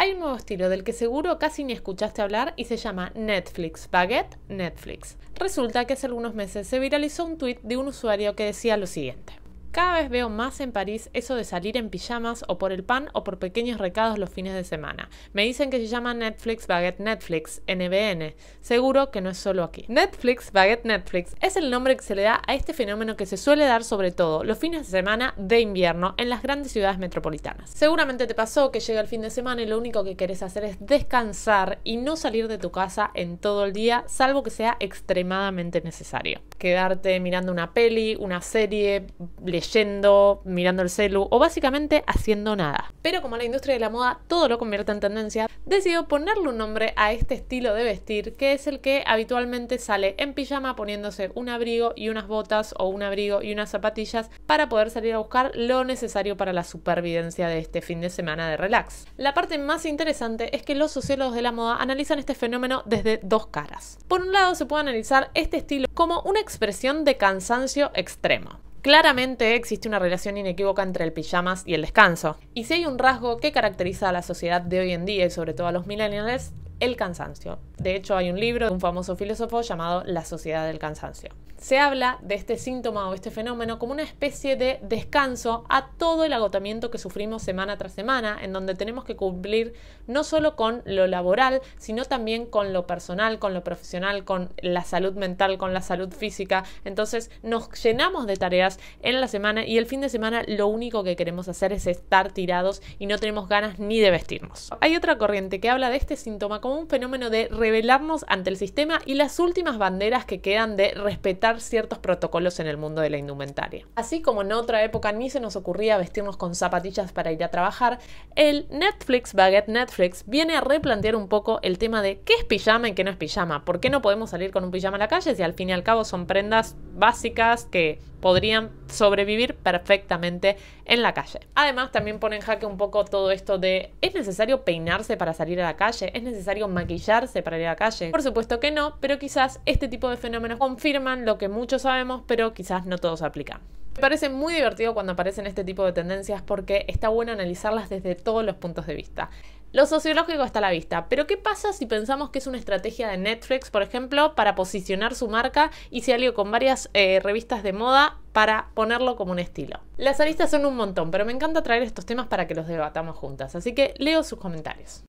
Hay un nuevo estilo del que seguro casi ni escuchaste hablar y se llama Netflix Baguette Netflix. Resulta que hace algunos meses se viralizó un tuit de un usuario que decía lo siguiente. Cada vez veo más en París eso de salir en pijamas o por el pan o por pequeños recados los fines de semana. Me dicen que se llama Netflix Baguette Netflix, NBN. Seguro que no es solo aquí. Netflix Baguette Netflix es el nombre que se le da a este fenómeno que se suele dar sobre todo los fines de semana de invierno en las grandes ciudades metropolitanas. Seguramente te pasó que llega el fin de semana y lo único que quieres hacer es descansar y no salir de tu casa en todo el día, salvo que sea extremadamente necesario. Quedarte mirando una peli, una serie, leyendo Yendo, mirando el celu o básicamente haciendo nada. Pero como la industria de la moda todo lo convierte en tendencia, decidió ponerle un nombre a este estilo de vestir que es el que habitualmente sale en pijama poniéndose un abrigo y unas botas o un abrigo y unas zapatillas para poder salir a buscar lo necesario para la supervivencia de este fin de semana de relax. La parte más interesante es que los sociólogos de la moda analizan este fenómeno desde dos caras. Por un lado se puede analizar este estilo como una expresión de cansancio extremo. Claramente existe una relación inequívoca entre el pijamas y el descanso. Y si hay un rasgo que caracteriza a la sociedad de hoy en día y sobre todo a los millennials, el cansancio. De hecho, hay un libro de un famoso filósofo llamado La sociedad del cansancio. Se habla de este síntoma o este fenómeno como una especie de descanso a todo el agotamiento que sufrimos semana tras semana, en donde tenemos que cumplir no solo con lo laboral, sino también con lo personal, con lo profesional, con la salud mental, con la salud física. Entonces nos llenamos de tareas en la semana y el fin de semana lo único que queremos hacer es estar tirados y no tenemos ganas ni de vestirnos. Hay otra corriente que habla de este síntoma como un fenómeno de rebelarnos ante el sistema y las últimas banderas que quedan de respetar ciertos protocolos en el mundo de la indumentaria. Así como en otra época ni se nos ocurría vestirnos con zapatillas para ir a trabajar, el Netflix Baguette Netflix viene a replantear un poco el tema de qué es pijama y qué no es pijama, por qué no podemos salir con un pijama a la calle si al fin y al cabo son prendas básicas que podrían sobrevivir perfectamente en la calle. Además, también pone en jaque un poco todo esto de ¿es necesario peinarse para salir a la calle? ¿Es necesario maquillarse para ir a la calle? Por supuesto que no, pero quizás este tipo de fenómenos confirman lo que muchos sabemos, pero quizás no todos aplican. Me parece muy divertido cuando aparecen este tipo de tendencias porque está bueno analizarlas desde todos los puntos de vista. Lo sociológico está a la vista, pero ¿qué pasa si pensamos que es una estrategia de Netflix, por ejemplo, para posicionar su marca y se algo con varias eh, revistas de moda para ponerlo como un estilo? Las aristas son un montón, pero me encanta traer estos temas para que los debatamos juntas, así que leo sus comentarios.